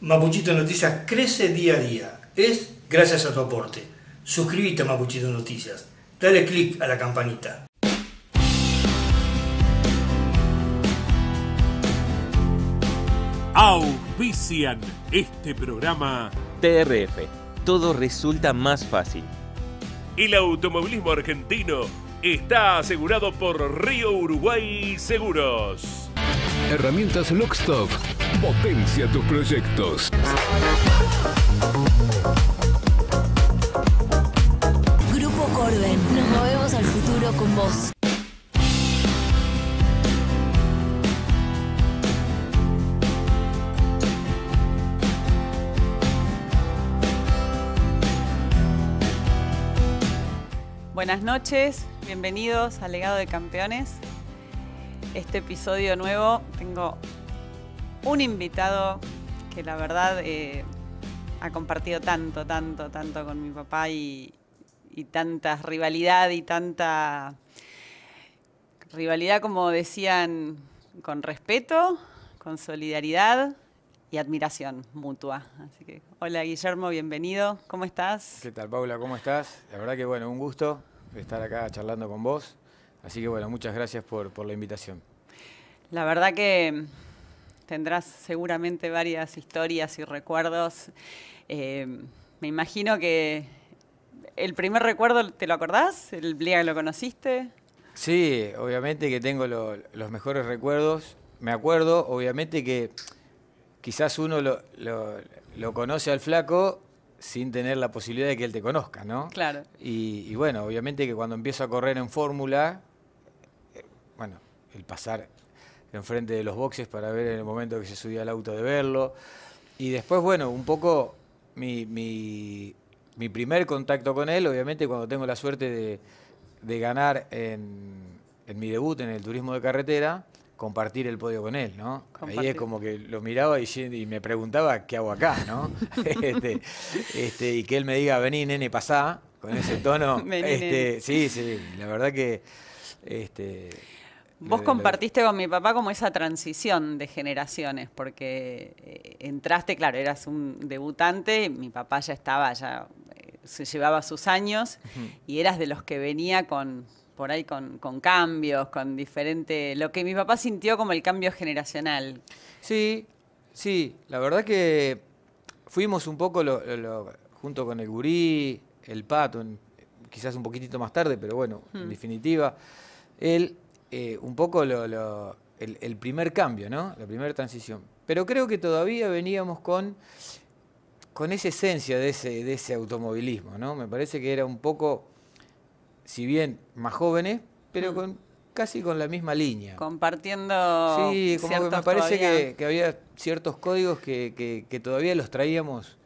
Mapuchito Noticias crece día a día. Es gracias a tu aporte. Suscríbete a Mapuchito Noticias. Dale click a la campanita. Auspician este programa TRF. Todo resulta más fácil. El automovilismo argentino está asegurado por Río Uruguay Seguros. Herramientas Lockstock Potencia tus proyectos. Grupo Corben, nos movemos al futuro con vos. Buenas noches, bienvenidos al Legado de Campeones. Este episodio nuevo tengo un invitado que la verdad eh, ha compartido tanto, tanto, tanto con mi papá y, tanta rivalidad y tanta rivalidad, como decían, con respeto, con solidaridad y admiración mutua. Así que, hola Guillermo, bienvenido. ¿Cómo estás? ¿Qué tal, Paula? ¿Cómo estás? La verdad que, bueno, un gusto estar acá charlando con vos. Así que, bueno, muchas gracias por, por la invitación. La verdad que tendrás seguramente varias historias y recuerdos. Eh, me imagino que el primer recuerdo, ¿te lo acordás? ¿El día que lo conociste? Sí, obviamente que tengo los mejores recuerdos. Me acuerdo, obviamente que quizás uno lo, conoce al flaco sin tener la posibilidad de que él te conozca, ¿no? Claro. Y, y bueno, obviamente que cuando empiezo a correr en fórmula, eh, bueno, el pasar enfrente de los boxes para ver en el momento que se subía al auto de verlo. Y después, bueno, un poco mi, primer contacto con él, obviamente cuando tengo la suerte de, ganar en, mi debut en el turismo de carretera, compartir el podio con él, ¿no? Ahí es como que lo miraba y, y me preguntaba, ¿qué hago acá, no? Este, este, y que él me diga, vení, nene, pasá, con ese tono. este, Sí, sí, la verdad que... Este, Vos eh, compartiste con mi papá como esa transición de generaciones, porque eh, entraste, claro, eras un debutante, mi papá ya estaba, ya eh, se llevaba sus años, y eras de los que venía con por ahí con, cambios, con diferente. lo que mi papá sintió como el cambio generacional. Sí, sí, la verdad que fuimos un poco junto con el gurí, el pato, quizás un poquitito más tarde, pero bueno, en definitiva. Él eh, un poco el, primer cambio, ¿no? La primera transición. Pero creo que todavía veníamos con, con esa esencia de ese, automovilismo, ¿no? Me parece que era un poco, si bien más jóvenes, pero mm. casi con la misma línea. Compartiendo. Sí, como me parece que, había ciertos códigos que, todavía los traíamos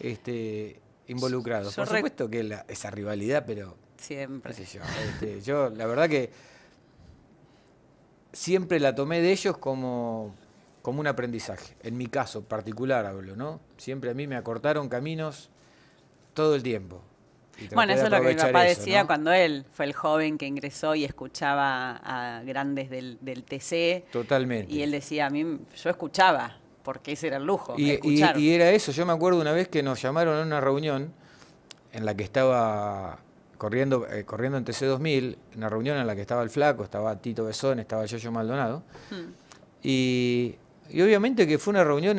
este, involucrados. Por supuesto que esa rivalidad, pero. Siempre. Este, yo, la verdad que siempre la tomé de ellos como, como un aprendizaje. En mi caso particular hablo, ¿no? Siempre a mí me acortaron caminos todo el tiempo. Bueno, eso es lo que mi papá decía cuando él fue el joven que ingresó y escuchaba a grandes del, TC. Totalmente. Y él decía, a mí yo escuchaba, porque ese era el lujo. Y, y, era eso, yo me acuerdo una vez que nos llamaron a una reunión en la que estaba corriendo, eh, corriendo en TC2000, en una reunión en la que estaba el Flaco, estaba Tito Besón, estaba Yoyo Maldonado. Hmm. Y, obviamente que fue una reunión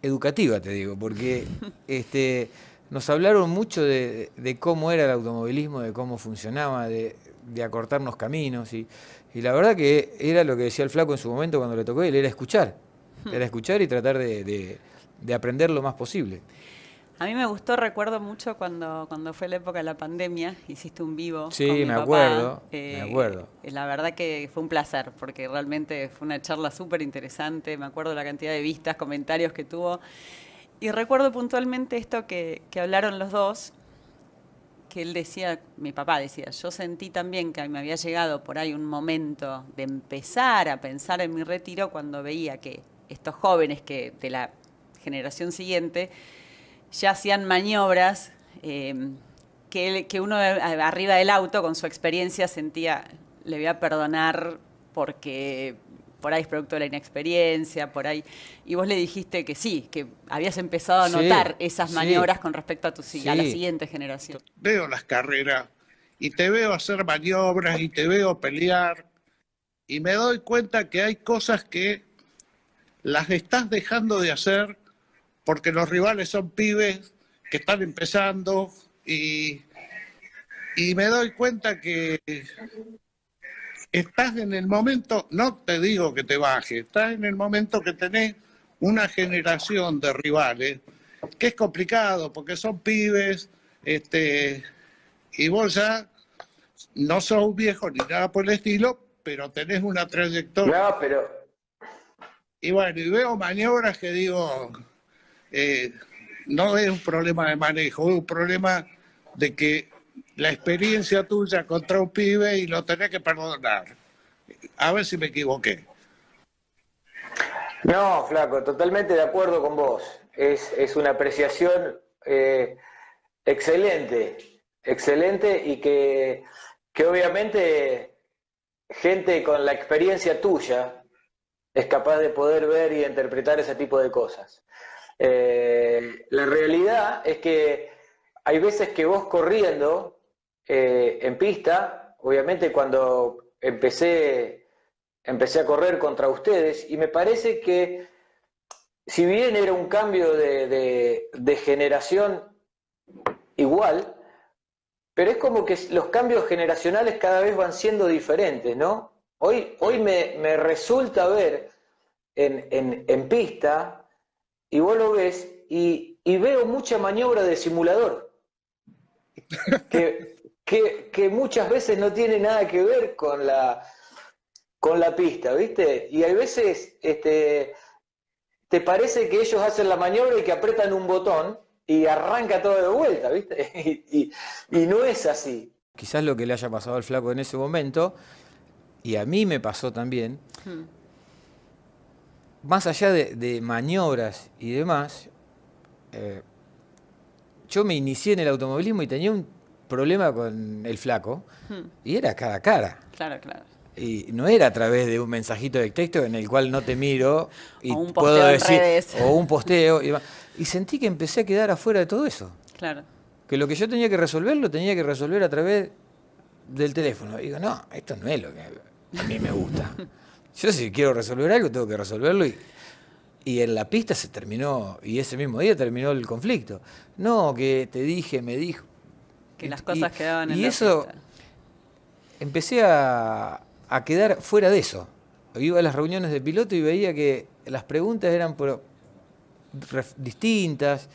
educativa, te digo, porque este, nos hablaron mucho de, cómo era el automovilismo, de cómo funcionaba, de, de acortarnos caminos. Y, la verdad que era lo que decía el Flaco en su momento cuando le tocó él, era escuchar. Hmm. Era escuchar y tratar de, de aprender lo más posible. A mí me gustó, recuerdo mucho cuando, cuando fue la época de la pandemia, hiciste un vivo. Sí, con mi me acuerdo. me eh, acuerdo. Eh, la verdad que fue un placer, porque realmente fue una charla súper interesante. Me acuerdo la cantidad de vistas, comentarios que tuvo. Y recuerdo puntualmente esto que, hablaron los dos, que él decía, mi papá decía, yo sentí también que me había llegado por ahí un momento de empezar a pensar en mi retiro cuando veía que estos jóvenes que de la generación siguiente ya hacían maniobras eh, que, que, uno eh, arriba del auto, con su experiencia, sentía, le voy a perdonar porque por ahí es producto de la inexperiencia, por ahí. Y vos le dijiste que sí, que habías empezado a notar esas maniobras con respecto a, tu, a la siguiente generación. Veo las carreras y te veo hacer maniobras y te veo pelear y me doy cuenta que hay cosas que las estás dejando de hacer porque los rivales son pibes que están empezando y, y me doy cuenta que estás en el momento, no te digo que te baje, estás en el momento que tenés una generación de rivales, que es complicado porque son pibes, este, y vos ya no sos un viejo ni nada por el estilo, pero tenés una trayectoria. pero. Y bueno, y veo maniobras que digo, eh, no es un problema de manejo, es un problema de que la experiencia tuya contra un pibe y lo tenés que perdonar. A ver si me equivoqué. No, flaco, totalmente de acuerdo con vos. Es, una apreciación eh, excelente, excelente y que, que obviamente gente con la experiencia tuya es capaz de poder ver y interpretar ese tipo de cosas. Eh, la realidad es que hay veces que vos corriendo eh, en pista, obviamente cuando empecé, empecé a correr contra ustedes, y me parece que si bien era un cambio de, generación igual, pero es como que los cambios generacionales cada vez van siendo diferentes, ¿no? Hoy, hoy me, resulta ver en, en, en pista y vos lo ves y, veo mucha maniobra de simulador, que, muchas veces no tiene nada que ver con la, con la pista, ¿viste? Y hay veces este, te parece que ellos hacen la maniobra y que apretan un botón y arranca todo de vuelta, ¿viste? Y, no es así. Quizás lo que le haya pasado al flaco en ese momento, y a mí me pasó también, hmm más allá de, maniobras y demás, eh, yo me inicié en el automovilismo y tenía un problema con el flaco hmm. y era cara a cara. Claro, claro. Y no era a través de un mensajito de texto en el cual no te miro y o un posteo puedo decir, o un posteo. Y, y sentí que empecé a quedar afuera de todo eso. Claro. Que lo que yo tenía que resolver lo tenía que resolver a través del teléfono. Y digo, no, esto no es lo que a mí me gusta. Yo si quiero resolver algo, tengo que resolverlo y, en la pista se terminó, y ese mismo día terminó el conflicto. No, que te dije, me dijo. Que las cosas quedaban y en eso, empecé a, quedar fuera de eso. Iba a las reuniones de piloto y veía que las preguntas eran por, distintas.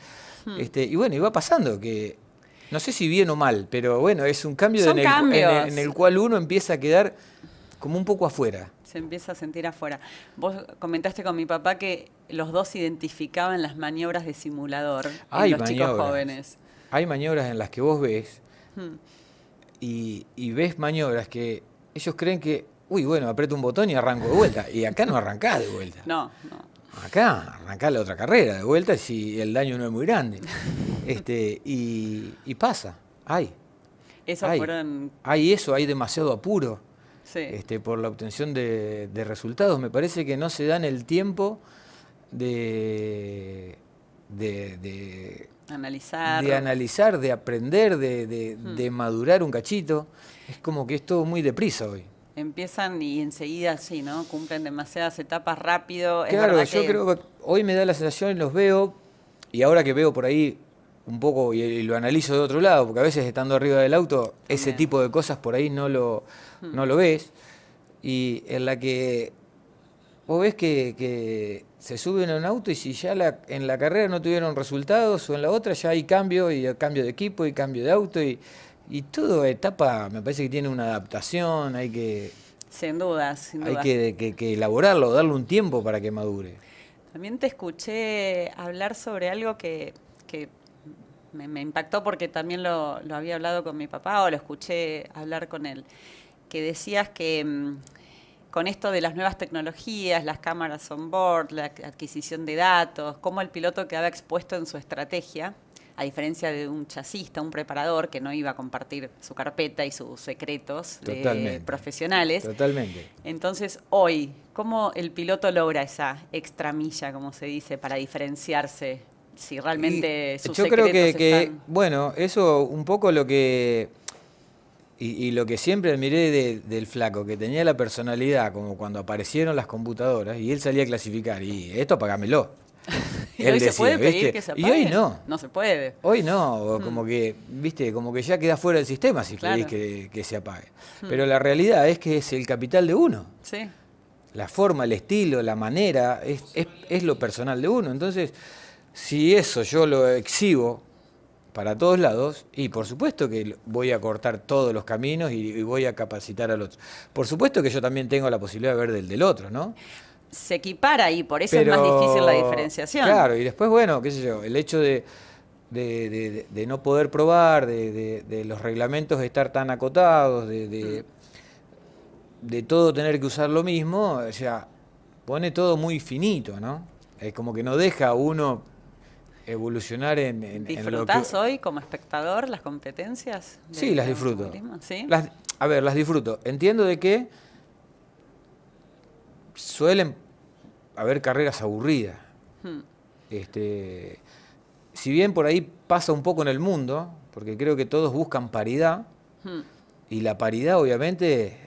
Hmm. Este, y bueno, iba pasando que, no sé si bien o mal, pero bueno, es un cambio de en el cual uno empieza a quedar como un poco afuera se empieza a sentir afuera. Vos comentaste con mi papá que los dos identificaban las maniobras de simulador en los chicos jóvenes. Hay maniobras en las que vos ves hmm. y, ves maniobras que ellos creen que, uy, bueno, aprieto un botón y arranco de vuelta. Y acá no arrancás de vuelta. No, no. Acá arrancás la otra carrera de vuelta si el daño no es muy grande. este y, pasa, hay. Eso fueron... hay eso, hay demasiado apuro. Este, por la obtención de, resultados. Me parece que no se dan el tiempo de... de, analizar. De analizar, de aprender, hmm. de, madurar un cachito. Es como que es todo muy deprisa hoy empiezan y enseguida sí, ¿no? Cumplen demasiadas etapas rápido. Claro, yo creo que hoy me da la sensación, y los veo, y ahora que veo por ahí un poco, y, lo analizo de otro lado, porque a veces estando arriba del auto, ese tipo de cosas por ahí no lo, hmm. no lo ves, y en la que vos ves que, se suben a un auto y si ya en la carrera no tuvieron resultados o en la otra ya hay cambio y cambio de equipo y cambio de auto y, y toda etapa me parece que tiene una adaptación, hay que... Sin dudas, sin Hay que, elaborarlo, darle un tiempo para que madure. También te escuché hablar sobre algo que, que me, impactó porque también lo, había hablado con mi papá o lo escuché hablar con él, que decías que mm, con esto de las nuevas tecnologías, las cámaras on board, la adquisición de datos, cómo el piloto quedaba expuesto en su estrategia, a diferencia de un chasista, un preparador que no iba a compartir su carpeta y sus secretos profesionales. Totalmente. Entonces, hoy, ¿cómo el piloto logra esa extra milla, como se dice, para diferenciarse si realmente sus Yo creo que, bueno, eso un poco lo que... Y, lo que siempre admiré del flaco, que tenía la personalidad, como cuando aparecieron las computadoras y él salía a clasificar, y esto apagámelo. él hoy Y hoy no. No se puede. Hoy no, mm. como que, viste, como que ya queda fuera del sistema si querés que, se apague. Mm. Pero la realidad es que es el capital de uno. Sí. La forma, el estilo, la manera, es, es lo personal de uno. Entonces, si eso yo lo exhibo para todos lados, y por supuesto que voy a cortar todos los caminos y, voy a capacitar al otro. Por supuesto que yo también tengo la posibilidad de ver del del otro, ¿no? Se equipara y por eso es más difícil la diferenciación. Claro, y después, bueno, qué sé yo, el hecho de, no poder probar, de, los reglamentos estar tan acotados, de, mm. de todo tener que usar lo mismo, o sea, pone todo muy finito, ¿no? Es como que no deja a uno evolucionar en, en, lo hoy como espectador las competencias? Sí, las disfruto. a ver, las disfruto. Entiendo de que suelen haber carreras aburridas. Hmm. Este, si bien por ahí pasa un poco en el mundo, porque creo que todos buscan paridad, hmm. y la paridad obviamente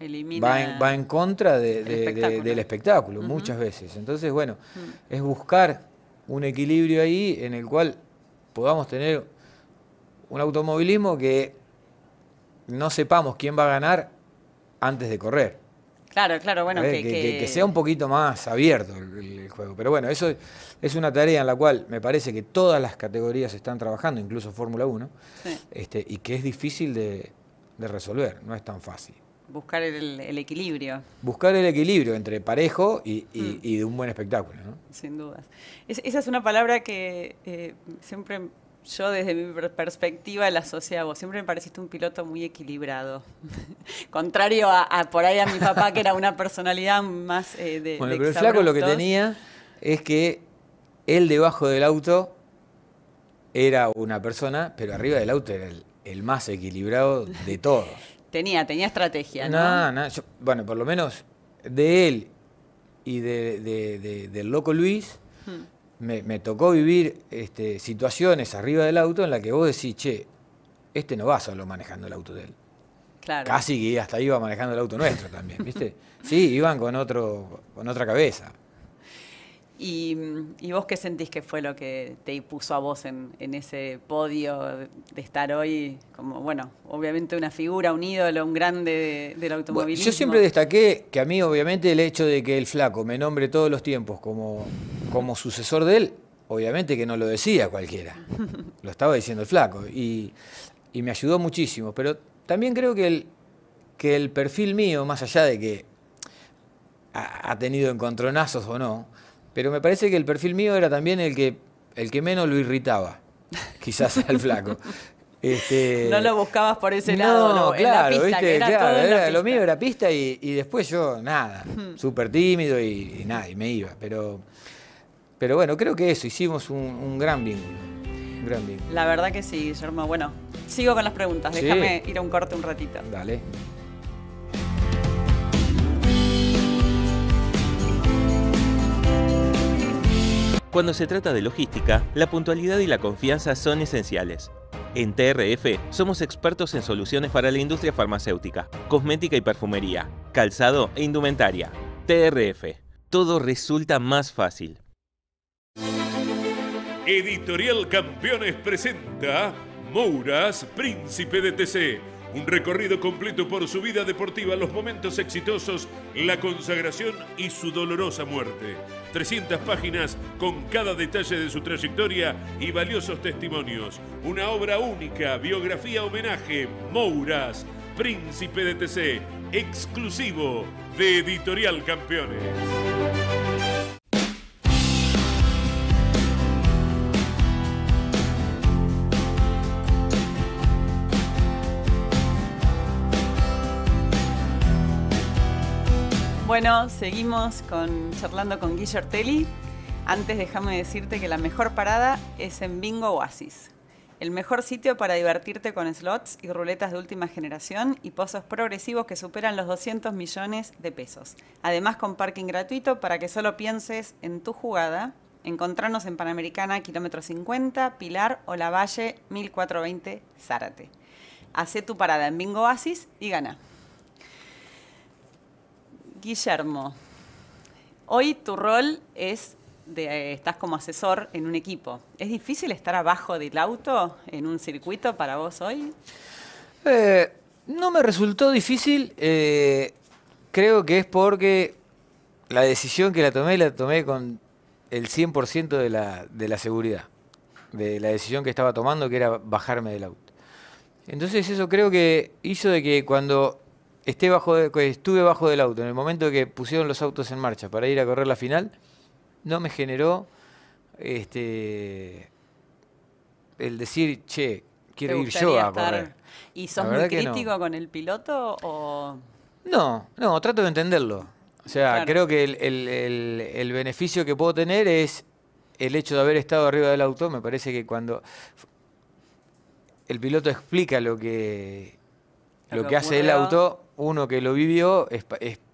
va, en, contra del espectáculo muchas veces. Entonces, bueno, hmm. es buscar un equilibrio ahí en el cual podamos tener un automovilismo que no sepamos quién va a ganar antes de correr. Claro, claro, bueno, que, sea un poquito más abierto el, juego. Pero bueno, eso es una tarea en la cual me parece que todas las categorías están trabajando, incluso Fórmula 1, este, y que es difícil de resolver, no es tan fácil. Buscar el, equilibrio. Buscar el equilibrio entre parejo y, mm. de un buen espectáculo, ¿no? Sin dudas. esa es una palabra que eh, siempre yo desde mi perspectiva la asociaba a vos. Siempre me pareciste un piloto muy equilibrado. Contrario a, por ahí a mi papá, que era una personalidad más eh, de... Bueno, pero el flaco lo que tenía es que él debajo del auto era una persona, pero arriba del auto era el más equilibrado de todos. Tenía, tenía estrategia, ¿no? No, no, bueno, por lo menos de él y de, del loco Luis, hmm. me, tocó vivir este, situaciones arriba del auto en la que vos decís, che, este no va solo manejando el auto de él. Claro. Casi que hasta iba manejando el auto nuestro también, ¿viste? sí, iban con otro, con otra cabeza. Mm, y, vos qué sentís que fue lo que te puso a vos en, ese podio de estar hoy como, bueno, obviamente una figura, un ídolo, un grande del automovilismo? yo siempre destaqué que a mí, obviamente, el hecho de que el flaco me nombre todos los tiempos como, sucesor de él, obviamente que no lo decía cualquiera. Lo estaba diciendo el flaco. Y, me ayudó muchísimo. Pero también creo que el, que el perfil mío, más allá de que ha tenido encontronazos o no, pero me parece que el perfil mío era también el que, el que menos lo irritaba, quizás al flaco. Este, no lo buscabas por ese lado, no, claro, era lo mío era pista y, después yo nada, hmm. súper tímido y, nada, y me iba. Pero, pero bueno, creo que eso, hicimos un, gran vínculo. La verdad que sí, Germán Bueno, sigo con las preguntas, déjame ir a un corte un ratito. Dale. Cuando se trata de logística, la puntualidad y la confianza son esenciales. En TRF somos expertos en soluciones para la industria farmacéutica, cosmética y perfumería, calzado e indumentaria. TRF, todo resulta más fácil. Editorial Campeones presenta Mouras, Príncipe de TC un recorrido completo por su vida deportiva, los momentos exitosos, la consagración y su dolorosa muerte. 300 páginas con cada detalle de su trayectoria y valiosos testimonios. Una obra única, biografía homenaje, Mouras, Príncipe de TC, exclusivo de Editorial Campeones. Bueno, seguimos charlando con Guillermo Ortelli. Antes déjame decirte que la mejor parada es en Bingo Oasis, el mejor sitio para divertirte con slots y ruletas de última generación y pozos progresivos que superan los 200 millones de pesos. Además con parking gratuito para que solo pienses en tu jugada. Encontrarnos en Panamericana, kilómetro 50, Pilar o La Valle, 1420, Zárate. Hacé tu parada en Bingo Oasis y gana. Guillermo, hoy tu rol es de, eh, estás como asesor en un equipo. ¿Es difícil estar abajo del auto en un circuito para vos hoy? Eh, no me resultó difícil. Eh, creo que es porque la decisión que la tomé, la tomé con el 100% de la, de la seguridad. De la decisión que estaba tomando, que era bajarme del auto. Entonces eso creo que hizo de que cuando bajo estuve bajo del auto en el momento que pusieron los autos en marcha para ir a correr la final, no me generó este el decir, che, quiero ir yo a correr. ¿Y sos muy crítico con el piloto No, no, trato de entenderlo. O sea, creo que el, beneficio que puedo tener es el hecho de haber estado arriba del auto. Me parece que cuando el piloto explica lo que lo, que hace el auto, uno que lo vivió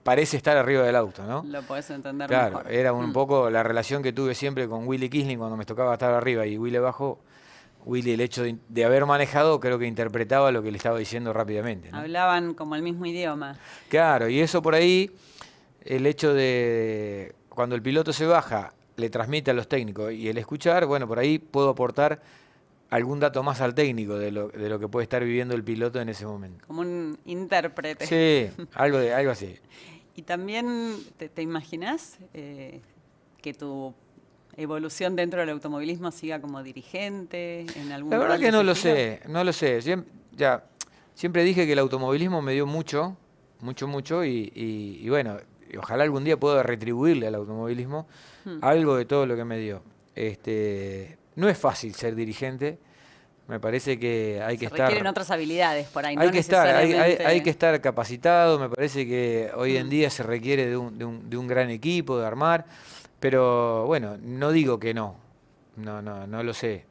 parece estar arriba del auto, ¿no? Lo puedes entender claro, era un mm. poco la relación que tuve siempre con Willy Kisling cuando me tocaba estar arriba y Willy abajo. Willy, el hecho de, haber manejado, creo que interpretaba lo que le estaba diciendo rápidamente. Hablaban como el mismo idioma. Claro, y eso por ahí, el hecho de cuando el piloto se baja, le transmite a los técnicos y el escuchar, bueno, por ahí puedo aportar algún dato más al técnico de lo, de lo que puede estar viviendo el piloto en ese momento. Como un intérprete. Sí, algo, de, algo así. Y también, ¿te, imaginas eh, que tu evolución dentro del automovilismo siga como dirigente en algún La verdad que no lo sé, no lo sé. Siempre, ya, siempre dije que el automovilismo me dio mucho, mucho, mucho, y, bueno, ojalá algún día pueda retribuirle al automovilismo hmm. algo de todo lo que me dio. Este, no es fácil ser dirigente. Me parece que hay que Se estar. Requieren otras habilidades por ahí. Hay que estar, hay, que estar capacitado. Me parece que hoy en día se requiere de un, gran equipo, de armar. Pero bueno, no digo que no. No, no, no lo sé.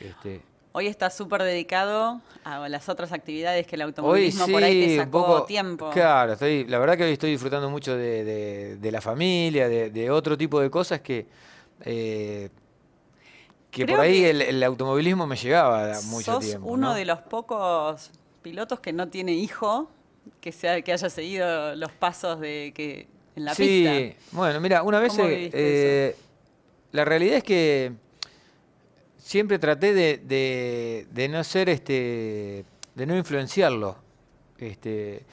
Este, hoy estás súper dedicado a las otras actividades que el automovilismo hoy por ahí te sacó poco, tiempo. Claro, la verdad que hoy estoy disfrutando mucho de, la familia, de, otro tipo de cosas que eh, que por ahí el, automovilismo me llegaba mucho sos uno de los pocos pilotos que no tiene hijo, que, sea, que haya seguido los pasos de que en la pista. Sí, bueno, mira, una vez eh, eh, la realidad es que siempre traté de, no ser este de no influenciarlo. Este,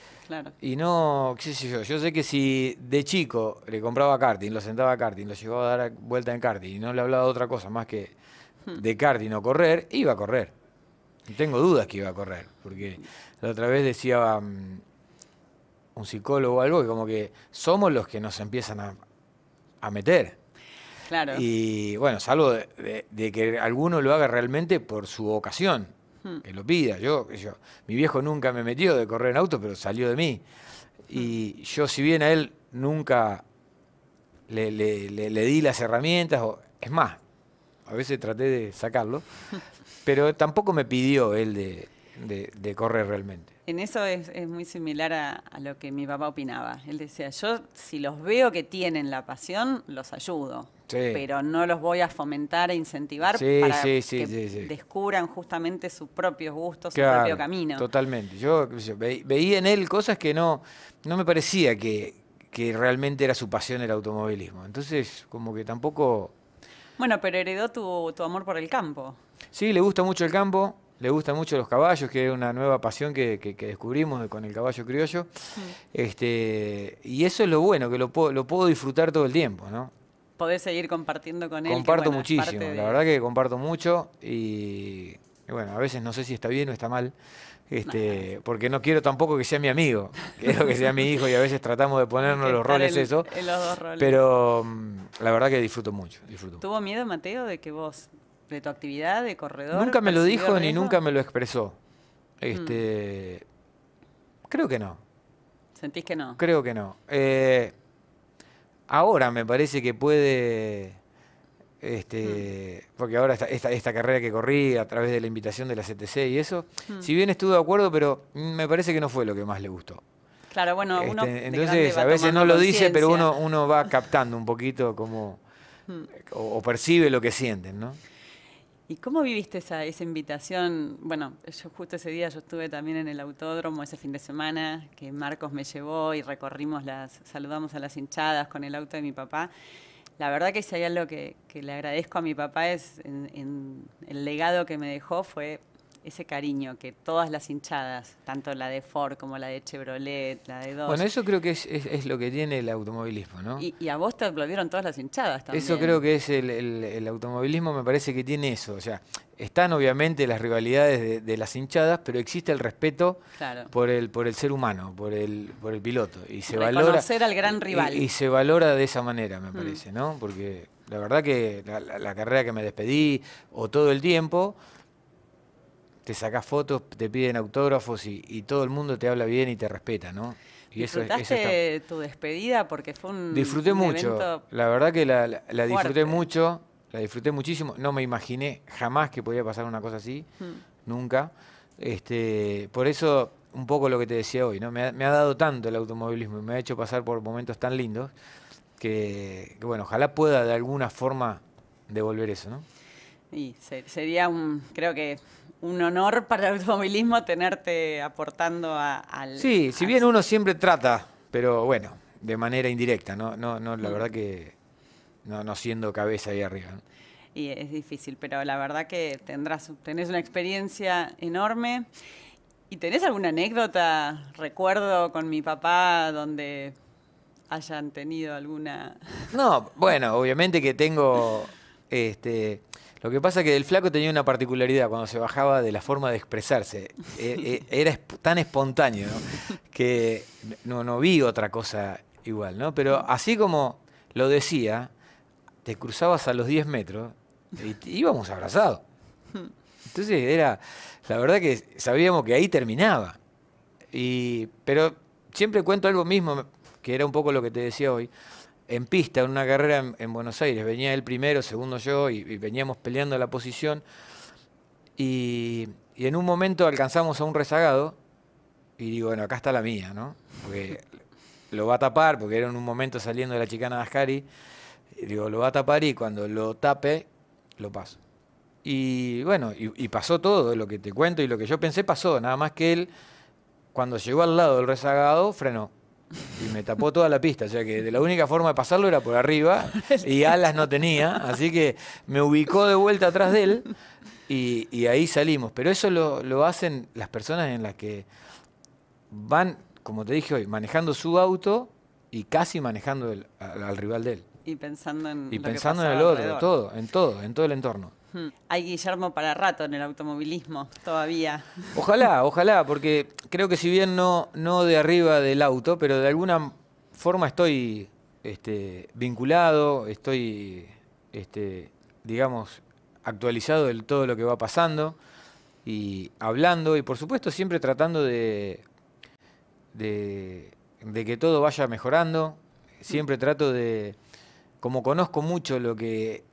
y no, qué sé yo, yo sé que si de chico le compraba karting, lo sentaba a karting, lo llevaba a dar vuelta en karting y no le hablaba de otra cosa más que hmm. de karting o correr, iba a correr. Tengo dudas que iba a correr, porque la otra vez decía mm, un psicólogo o algo que como que somos los que nos empiezan a, meter. Claro. Y bueno, salvo de, de, que alguno lo haga realmente por su vocación. Que lo pida. Yo, yo, mi viejo nunca me metió de correr en auto, pero salió de mí. Y hmm. yo, si bien a él nunca le, le, di las herramientas, o, es más, a veces traté de sacarlo, pero tampoco me pidió él de, correr realmente. En eso es, muy similar a, lo que mi papá opinaba. Él decía, yo si los veo que tienen la pasión, los ayudo pero no los voy a fomentar e incentivar para que descubran justamente sus propios gustos, su propio camino. Totalmente. Yo, veía en él cosas que no, no me parecía que, realmente era su pasión el automovilismo. Entonces, como que tampoco... Bueno, pero heredó tu, amor por el campo. Sí, le gusta mucho el campo, le gustan mucho los caballos, que es una nueva pasión que, que, descubrimos con el caballo criollo. Este, y eso es lo bueno, que lo, lo puedo disfrutar todo el tiempo, ¿no? podés seguir compartiendo con él. Comparto muchísimo, la verdad que comparto mucho y, bueno, a veces no sé si está bien o está mal, este, porque no quiero tampoco que sea mi amigo, quiero que sea mi hijo y a veces tratamos de ponernos los roles eso, pero mm, la verdad que disfruto mucho, disfruto. ¿Tuvo miedo Mateo de que vos, de tu actividad de corredor? Nunca me lo dijo ni nunca me lo expresó, este, mm. creo que no. ¿Sentís que no? Creo que no. Eh, ahora me parece que puede, este, mm. porque ahora esta, esta, carrera que corrí a través de la invitación de la CTC y eso, mm. si bien estuvo de acuerdo, pero me parece que no fue lo que más le gustó. Claro, bueno, uno este, entonces a veces no lo dice, pero uno, uno va captando un poquito como, mm. o percibe lo que sienten, ¿no? ¿Y cómo viviste esa, esa invitación? Bueno, yo justo ese día yo estuve también en el autódromo ese fin de semana que Marcos me llevó y recorrimos las, saludamos a las hinchadas con el auto de mi papá. La verdad que si hay algo que, le agradezco a mi papá es el legado que me dejó fue ese cariño que todas las hinchadas, tanto la de Ford como la de Chevrolet, la de Dodge. Bueno, eso creo que es, lo que tiene el automovilismo, ¿no? Y, a vos te aplaudieron todas las hinchadas también. Eso creo que es el, automovilismo, me parece que tiene eso. O sea, están obviamente las rivalidades de, las hinchadas, pero existe el respeto por, el, por el ser humano, por el, por el piloto. Y se Reconocer valora, al gran rival. Y, se valora de esa manera, me mm. parece, ¿no? Porque la verdad que la carrera que me despedí, o todo el tiempo, te sacas fotos, te piden autógrafos y, todo el mundo te habla bien y te respeta, ¿no? Y ¿Disfrutaste eso, tu despedida? Porque fue un. Disfruté mucho. la verdad que la, disfruté mucho, la disfruté muchísimo. No me imaginé jamás que podía pasar una cosa así, hmm. nunca. Este, por eso, un poco lo que te decía hoy, ¿no? Me ha, dado tanto el automovilismo y me ha hecho pasar por momentos tan lindos que, bueno, ojalá pueda de alguna forma devolver eso, ¿no? Y sería un. Creo que un honor para el automovilismo tenerte aportando al... Sí, si bien uno siempre trata, pero bueno, de manera indirecta, no, no, no la mm. verdad que no, no siendo cabeza ahí arriba. Y es difícil, pero la verdad que tendrás, tenés una experiencia enorme. ¿Y tenés alguna anécdota, recuerdo con mi papá, donde hayan tenido alguna... No, bueno, obviamente que tengo... Este, lo que pasa es que el flaco tenía una particularidad cuando se bajaba de la forma de expresarse. Eh, eh, era tan espontáneo que no, no vi otra cosa igual, ¿no? Pero así como lo decía, te cruzabas a los 10 metros y íbamos abrazados. Entonces era, la verdad que sabíamos que ahí terminaba. Y, pero siempre cuento algo mismo, que era un poco lo que te decía hoy en pista, en una carrera en, Buenos Aires. Venía él primero, segundo yo, y, veníamos peleando la posición. Y, en un momento alcanzamos a un rezagado y digo, bueno, acá está la mía, ¿no? Porque lo va a tapar, porque era en un momento saliendo de la chicana de Ascari. Y digo, lo va a tapar y cuando lo tape, lo paso. Y bueno, y pasó todo, lo que te cuento y lo que yo pensé pasó, nada más que él, cuando llegó al lado del rezagado, frenó y me tapó toda la pista, o sea que de la única forma de pasarlo era por arriba y alas no tenía, así que me ubicó de vuelta atrás de él y, ahí salimos. Pero eso lo, hacen las personas en las que van, como te dije hoy, manejando su auto y casi manejando el, al, rival de él. Y pensando en, y pensando en el otro, todo, en todo, en todo el entorno. Hay Guillermo para rato en el automovilismo todavía. Ojalá, ojalá, porque creo que si bien no, no de arriba del auto, pero de alguna forma estoy este, vinculado, estoy, este, digamos, actualizado de todo lo que va pasando y hablando y por supuesto siempre tratando de, de que todo vaya mejorando. Siempre trato de, como conozco mucho lo que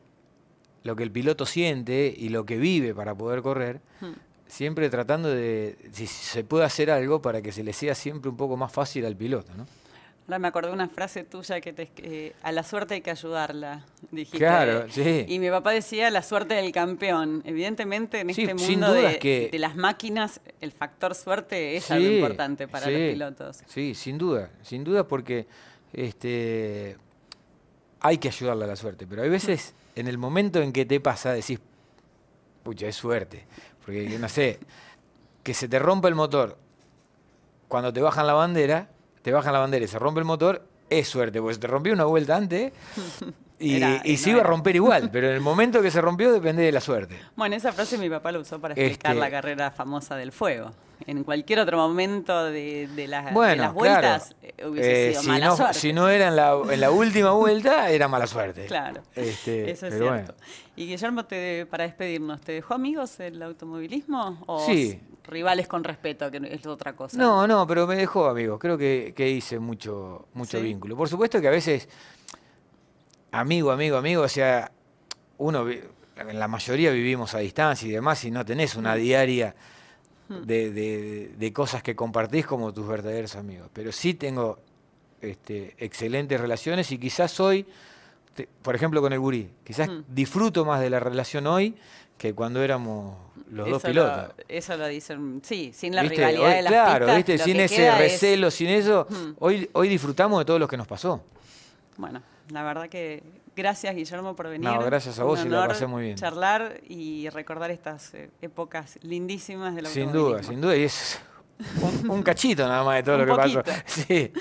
lo que el piloto siente y lo que vive para poder correr, hmm. siempre tratando de, si se puede hacer algo para que se le sea siempre un poco más fácil al piloto, ¿no? Ahora me acordé de una frase tuya que te, eh, a la suerte hay que ayudarla, dijiste. Claro, sí. Y mi papá decía la suerte del campeón. Evidentemente en este mundo de, las máquinas el factor suerte es algo importante para los pilotos. Sí, sin duda, sin duda porque este, hay que ayudarle a la suerte, pero hay veces hmm en el momento en que te pasa, decís, pucha, es suerte. Porque, no sé, que se te rompa el motor cuando te bajan la bandera, te bajan la bandera y se rompe el motor, es suerte, porque se te rompió una vuelta antes. Y, se iba a romper igual, pero en el momento que se rompió depende de la suerte. Bueno, esa frase mi papá la usó para explicar este, la carrera famosa del fuego en cualquier otro momento de, las vueltas eh, hubiese eh, sido si no, suerte. Si no era en la, última vuelta, era mala suerte. Claro, este, eso es cierto. Y Guillermo, para despedirnos, ¿te dejó amigos el automovilismo o rivales con respeto, que es otra cosa? No, no, pero me dejó amigos. Creo que, hice mucho, mucho vínculo. Por supuesto que a veces, amigo, amigo, amigo, o sea, uno, en la mayoría vivimos a distancia y demás, y no tenés una diaria de, de, cosas que compartís como tus verdaderos amigos. Pero sí tengo este, excelentes relaciones y quizás hoy, por ejemplo con el gurí, quizás disfruto más de la relación hoy que cuando éramos los dos pilotos. eso lo dicen, sí, sin la rivalidad de Claro, ¿viste? sin ese recelo, sin eso, hoy, hoy disfrutamos de todo lo que nos pasó. Bueno, la verdad que gracias Guillermo por venir. No, gracias a vos y muy bien. Charlar y recordar estas eh, épocas lindísimas de la Sin duda, sin duda. Y es un, cachito nada más de todo lo que pasó. Sí.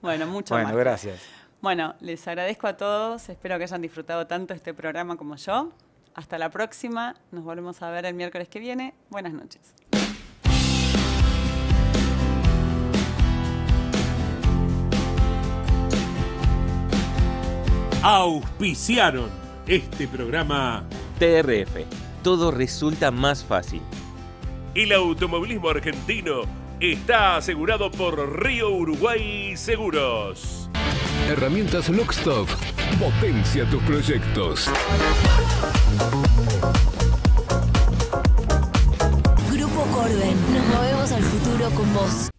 Bueno, muchas. Bueno, gracias. Bueno, les agradezco a todos. Espero que hayan disfrutado tanto este programa como yo. Hasta la próxima. Nos volvemos a ver el miércoles que viene. Buenas noches. auspiciaron este programa TRF. Todo resulta más fácil. El automovilismo argentino está asegurado por Río Uruguay Seguros. Herramientas Lockstop. Potencia tus proyectos. Grupo Corben. Nos movemos al futuro con vos.